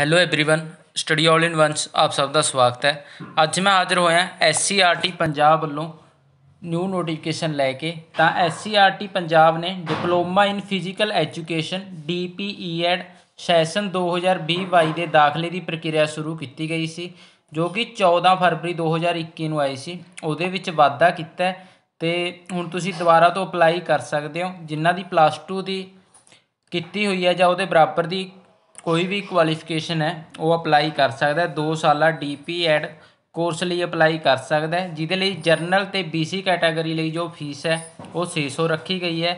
hello everyone study all in ones ਆਪ ਸਭ ਦਾ ਸਵਾਗਤ ਹੈ ਅੱਜ ਮੈਂ ਹਾਜ਼ਰ ਹੋਇਆ ਐਸਸੀਆਰਟੀ ਪੰਜਾਬ ਵੱਲੋਂ ਨਿਊ ਨੋਟੀਫਿਕੇਸ਼ਨ ਲੈ ਕੇ ਤਾਂ ਐਸਸੀਆਰਟੀ ਪੰਜਾਬ ਨੇ diploma in physical education DPEd session 2020-22 ਦੇ ਦਾਖਲੇ ਦੀ ਪ੍ਰਕਿਰਿਆ ਸ਼ੁਰੂ ਕੀਤੀ ਗਈ ਸੀ ਜੋ ਕਿ 14 ਫਰਵਰੀ 2021 ਨੂੰ ਆਈ ਸੀ ਉਹਦੇ ਵਿੱਚ ਵਾਅਦਾ ਕੀਤਾ ਤੇ ਹੁਣ ਤੁਸੀਂ ਦੁਬਾਰਾ ਤੋਂ ਅਪਲਾਈ ਕਰ ਸਕਦੇ ਹੋ ਜਿਨ੍ਹਾਂ ਦੀ ਪਲੱਸ 2 ਦੀ ਕੀਤੀ ਹੋਈ ਹੈ ਜਾਂ ਉਹਦੇ ਬਰਾਬਰ ਦੀ ਕੋਈ ਵੀ ਕੁਆਲੀਫਿਕੇਸ਼ਨ ਹੈ ਉਹ ਅਪਲਾਈ ਕਰ ਸਕਦਾ ਹੈ 2 ਸਾਲਾ ਡੀਪੀ ਐਡ ਕੋਰਸ ਲਈ ਅਪਲਾਈ ਕਰ ਸਕਦਾ ਹੈ ਜਿਹਦੇ ਲਈ ਜਰਨਲ ਤੇ ਬੀਸੀ ਕੈਟਾਗਰੀ ਲਈ ਜੋ ਫੀਸ ਹੈ ਉਹ 600 ਰੱਖੀ ਗਈ ਹੈ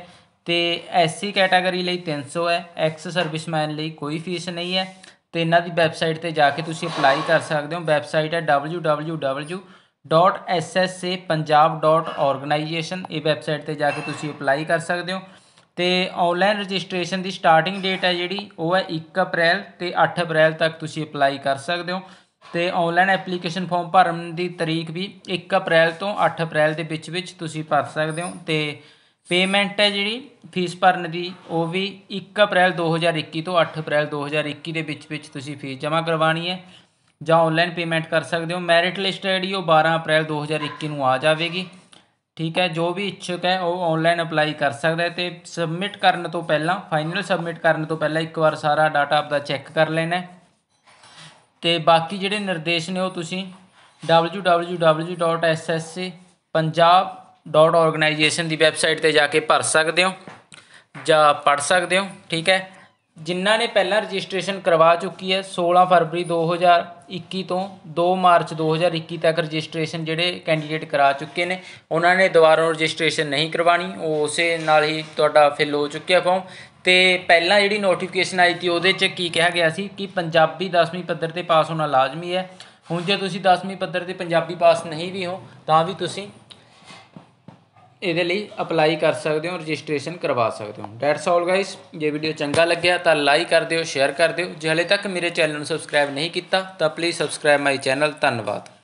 ਤੇ ਐਸਸੀ ਕੈਟਾਗਰੀ ਲਈ 300 ਹੈ ਐਕਸ ਸਰਵਿਸਮੈਨ ਲਈ ਕੋਈ ਫੀਸ ਨਹੀਂ ਹੈ ਤੇ ਇਹਨਾਂ ਦੀ ਵੈਬਸਾਈਟ ਤੇ ਜਾ ਕੇ ਤੁਸੀਂ ਅਪਲਾਈ ਕਰ ਸਕਦੇ ਹੋ ਵੈਬਸਾਈਟ ਹੈ www.ssa.punjab.organization ਇਹ ਵੈਬਸਾਈਟ ਤੇ ਜਾ ਕੇ ਤੁਸੀਂ ਅਪਲਾਈ ਕਰ ਸਕਦੇ ਹੋ ਤੇ ਆਨਲਾਈਨ ਰਜਿਸਟ੍ਰੇਸ਼ਨ ਦੀ ਸਟਾਰਟਿੰਗ ਡੇਟ ਹੈ ਜਿਹੜੀ ਉਹ ਹੈ 1 ਅਪ੍ਰੈਲ ਤੇ 8 ਅਪ੍ਰੈਲ ਤੱਕ ਤੁਸੀਂ ਅਪਲਾਈ ਕਰ ਸਕਦੇ ਹੋ ਤੇ ਆਨਲਾਈਨ ਐਪਲੀਕੇਸ਼ਨ ਫਾਰਮ ਭਰਨ ਦੀ ਤਾਰੀਖ ਵੀ 1 ਅਪ੍ਰੈਲ ਤੋਂ 8 ਅਪ੍ਰੈਲ ਦੇ ਵਿੱਚ ਵਿੱਚ ਤੁਸੀਂ ਭਰ ਸਕਦੇ ਹੋ ਤੇ ਪੇਮੈਂਟ ਹੈ ਜਿਹੜੀ ਫੀਸ ਭਰਨ ਦੀ ਉਹ ਵੀ 1 ਅਪ੍ਰੈਲ 2021 ਤੋਂ 8 ਅਪ੍ਰੈਲ 2021 ਦੇ ਵਿੱਚ ਵਿੱਚ ਤੁਸੀਂ ਫੀਸ ਜਮ੍ਹਾਂ ਕਰਵਾਣੀ ਹੈ ਜਾਂ ਆਨਲਾਈਨ ਪੇਮੈਂਟ ਕਰ ਸਕਦੇ ਹੋ ਮੈਰਿਟ ਲਿਸਟ ਜਿਹੜੀ ਉਹ 12 ਅਪ੍ਰੈਲ 2021 ਨੂੰ ਆ ਜਾਵੇਗੀ ਠੀਕ ਹੈ ਜੋ ਵੀ ਇੱਛੁਕ ਹੈ ਉਹ ਆਨਲਾਈਨ ਅਪਲਾਈ ਕਰ ਸਕਦਾ ਹੈ ਤੇ ਸਬਮਿਟ ਕਰਨ ਤੋਂ ਪਹਿਲਾਂ ਫਾਈਨਲ ਸਬਮਿਟ ਕਰਨ ਤੋਂ ਪਹਿਲਾਂ ਇੱਕ ਵਾਰ ਸਾਰਾ ਡਾਟਾ ਆਪਦਾ ਚੈੱਕ ਕਰ ਲੈਣਾ ਹੈ ਤੇ ਬਾਕੀ ਜਿਹੜੇ ਨਿਰਦੇਸ਼ ਨੇ ਉਹ ਤੁਸੀਂ www.sscpunjab.organization ਦੀ ਵੈਬਸਾਈਟ ਤੇ ਜਾ ਕੇ ਭਰ ਸਕਦੇ ਹੋ ਜਾਂ ਪੜ ਸਕਦੇ ਹੋ ਠੀਕ ਹੈ ਜਿਨ੍ਹਾਂ ਨੇ ਪਹਿਲਾਂ ਰਜਿਸਟ੍ਰੇਸ਼ਨ ਕਰਵਾ ਚੁੱਕੀ ਹੈ 16 ਫਰਵਰੀ 2021 ਤੋਂ 2 ਮਾਰਚ 2021 ਤੱਕ ਰਜਿਸਟ੍ਰੇਸ਼ਨ ਜਿਹੜੇ ਕੈਂਡੀਡੇਟ ਕਰਾ ਚੁੱਕੇ ਨੇ ਉਹਨਾਂ ਨੇ ਦੁਬਾਰਾ ਰਜਿਸਟ੍ਰੇਸ਼ਨ ਨਹੀਂ ਕਰਵਾਣੀ ਉਹ ਉਸੇ ਨਾਲ ਹੀ ਤੁਹਾਡਾ ਫਿਲ ਹੋ ਚੁੱਕਿਆ ਫਾਰਮ ਤੇ ਪਹਿਲਾਂ ਜਿਹੜੀ ਨੋਟੀਫਿਕੇਸ਼ਨ ਆਈ ਸੀ ਉਹਦੇ 'ਚ ਕੀ ਕਿਹਾ ਗਿਆ ਸੀ ਕਿ ਪੰਜਾਬੀ 10ਵੀਂ ਪੱਧਰ ਤੇ ਪਾਸ ਹੋਣਾ ਲਾਜ਼ਮੀ ਹੈ ਹੁਣ ਜੇ ਤੁਸੀਂ 10ਵੀਂ ਪੱਧਰ ਤੇ ਪੰਜਾਬੀ ਪਾਸ ਨਹੀਂ ਵੀ ਹੋ ਤਾਂ ਵੀ ਤੁਸੀਂ ਇਹਦੇ ਲਈ ਅਪਲਾਈ ਕਰ ਸਕਦੇ ਹੋ ਰਜਿਸਟ੍ਰੇਸ਼ਨ ਕਰਵਾ ਸਕਦੇ ਹੋ ਡੈਟਸ ਆਲ ਗਾਇਸ ਜੇ ਵੀਡੀਓ ਚੰਗਾ ਲੱਗਿਆ ਤਾਂ ਲਾਈਕ ਕਰ ਦਿਓ ਸ਼ੇਅਰ ਕਰ ਦਿਓ ਜੇ ਹਲੇ ਤੱਕ ਮੇਰੇ ਚੈਨਲ ਨੂੰ ਸਬਸਕ੍ਰਾਈਬ ਨਹੀਂ ਕੀਤਾ ਤਾਂ ਪਲੀਜ਼ ਸਬਸਕ੍ਰਾਈਬ ਮਾਈ ਚੈਨਲ ਧੰਨਵਾਦ